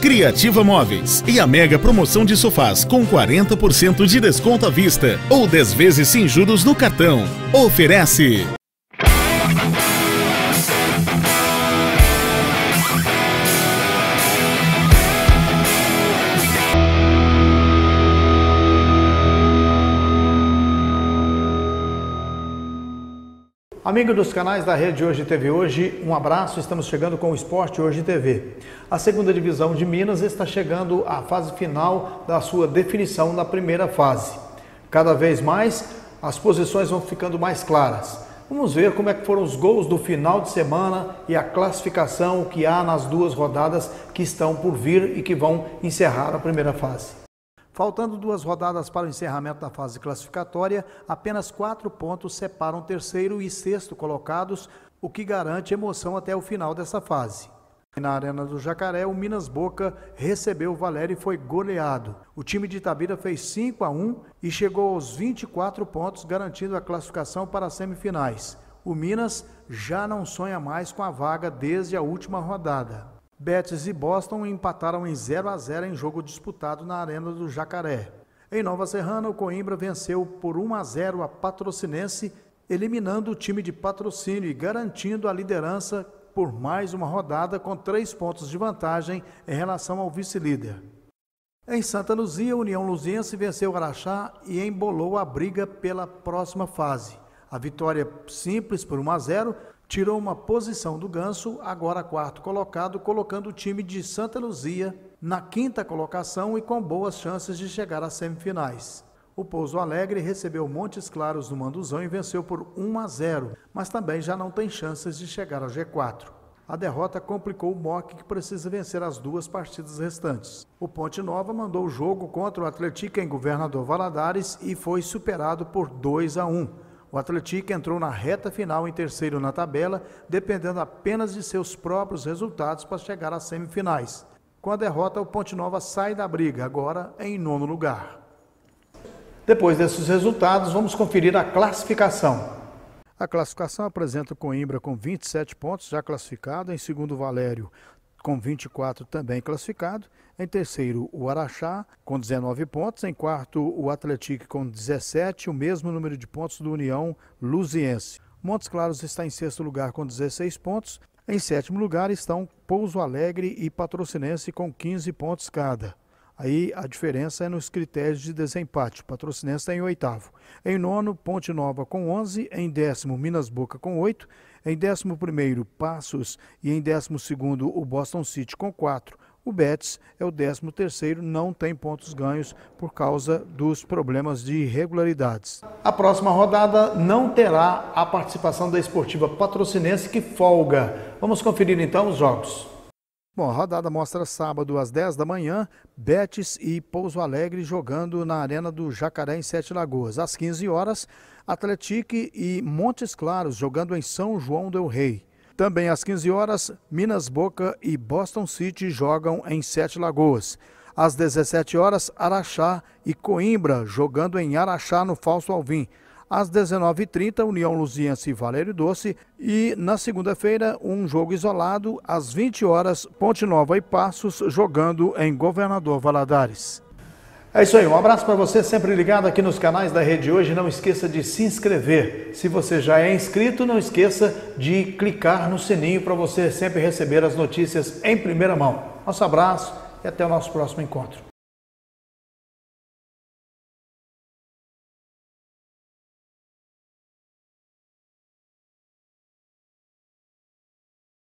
Criativa Móveis e a mega promoção de sofás com 40% de desconto à vista ou 10 vezes sem juros no cartão. Oferece Amigo dos canais da Rede Hoje TV Hoje, um abraço. Estamos chegando com o Esporte Hoje TV. A segunda divisão de Minas está chegando à fase final da sua definição na primeira fase. Cada vez mais as posições vão ficando mais claras. Vamos ver como é que foram os gols do final de semana e a classificação que há nas duas rodadas que estão por vir e que vão encerrar a primeira fase. Faltando duas rodadas para o encerramento da fase classificatória, apenas quatro pontos separam terceiro e sexto colocados, o que garante emoção até o final dessa fase. Na Arena do Jacaré, o Minas Boca recebeu o Valério e foi goleado. O time de Itabira fez 5 a 1 e chegou aos 24 pontos, garantindo a classificação para as semifinais. O Minas já não sonha mais com a vaga desde a última rodada. Betis e Boston empataram em 0 a 0 em jogo disputado na Arena do Jacaré. Em Nova Serrana, o Coimbra venceu por 1 a 0 a Patrocinense, eliminando o time de patrocínio e garantindo a liderança por mais uma rodada com três pontos de vantagem em relação ao vice-líder. Em Santa Luzia, a União Luziense venceu o Araxá e embolou a briga pela próxima fase. A vitória simples por 1 a 0 tirou uma posição do Ganso, agora quarto colocado, colocando o time de Santa Luzia na quinta colocação e com boas chances de chegar às semifinais. O Pouso Alegre recebeu Montes Claros no Manduzão e venceu por 1 a 0, mas também já não tem chances de chegar ao G4. A derrota complicou o Mock, que precisa vencer as duas partidas restantes. O Ponte Nova mandou o jogo contra o Atlético em Governador Valadares e foi superado por 2 a 1. O Atlético entrou na reta final em terceiro na tabela, dependendo apenas de seus próprios resultados para chegar às semifinais. Com a derrota, o Ponte Nova sai da briga, agora em nono lugar. Depois desses resultados, vamos conferir a classificação. A classificação apresenta o Coimbra com 27 pontos, já classificado, em segundo Valério, com 24 também classificado. Em terceiro, o Araxá, com 19 pontos. Em quarto, o Atlético, com 17, o mesmo número de pontos do União Luziense. Montes Claros está em sexto lugar com 16 pontos. Em sétimo lugar estão Pouso Alegre e Patrocinense com 15 pontos cada. Aí a diferença é nos critérios de desempate. Patrocinense está em oitavo. Em nono, Ponte Nova com 11. Em décimo, Minas Boca com 8. Em décimo primeiro, Passos. E em décimo segundo, o Boston City com 4. O Betis é o décimo terceiro, não tem pontos ganhos por causa dos problemas de irregularidades. A próxima rodada não terá a participação da esportiva patrocinense que folga. Vamos conferir então os jogos. Bom, a rodada mostra sábado às 10 da manhã, Betis e Pouso Alegre jogando na Arena do Jacaré em Sete Lagoas. Às 15 horas, Atlético e Montes Claros jogando em São João del Rei. Também às 15 horas, Minas Boca e Boston City jogam em Sete Lagoas. Às 17 horas, Araxá e Coimbra jogando em Araxá no Falso Alvim. Às 19h30, União Luziense e Valério Doce. E na segunda-feira, um jogo isolado. Às 20 horas, Ponte Nova e Passos jogando em Governador Valadares. É isso aí, um abraço para você, sempre ligado aqui nos canais da Rede Hoje. Não esqueça de se inscrever. Se você já é inscrito, não esqueça de clicar no sininho para você sempre receber as notícias em primeira mão. Nosso abraço e até o nosso próximo encontro.